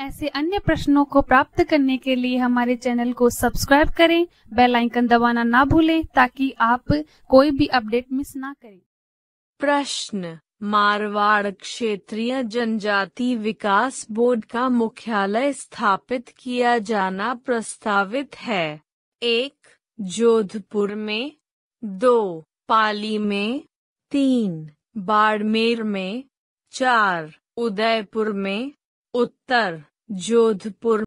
ऐसे अन्य प्रश्नों को प्राप्त करने के लिए हमारे चैनल को सब्सक्राइब करें बेल आइकन दबाना ना भूलें ताकि आप कोई भी अपडेट मिस ना करें प्रश्न मारवाड़ क्षेत्रीय जनजाति विकास बोर्ड का मुख्यालय स्थापित किया जाना प्रस्तावित है एक जोधपुर में दो पाली में तीन बाड़मेर में चार उदयपुर में उत्तर जोधपुर